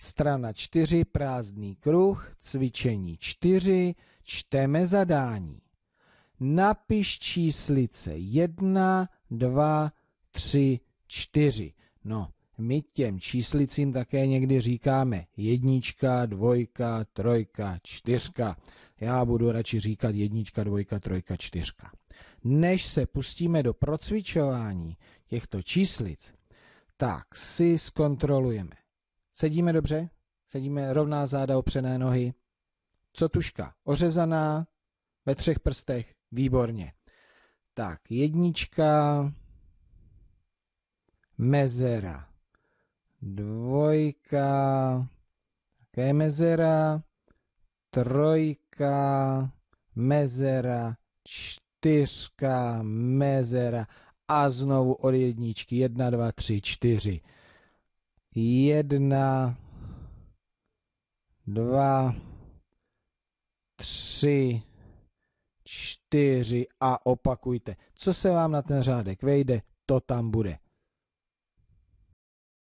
Strana 4, prázdný kruh, cvičení 4, čteme zadání. Napiš číslice 1, 2, 3, 4. No, my těm číslicím také někdy říkáme jednička, dvojka, trojka, čtyřka. Já budu radši říkat jednička, dvojka, trojka, čtyřka. Než se pustíme do procvičování těchto číslic, tak si zkontrolujeme Sedíme dobře? Sedíme rovná záda, opřené nohy. Co tuška? Ořezaná ve třech prstech. Výborně. Tak, jednička, mezera, dvojka, také mezera, trojka, mezera, čtyřka, mezera a znovu od jedničky. Jedna, dva, tři, čtyři jedna, dva, tři, čtyři a opakujte. Co se vám na ten řádek vejde, to tam bude.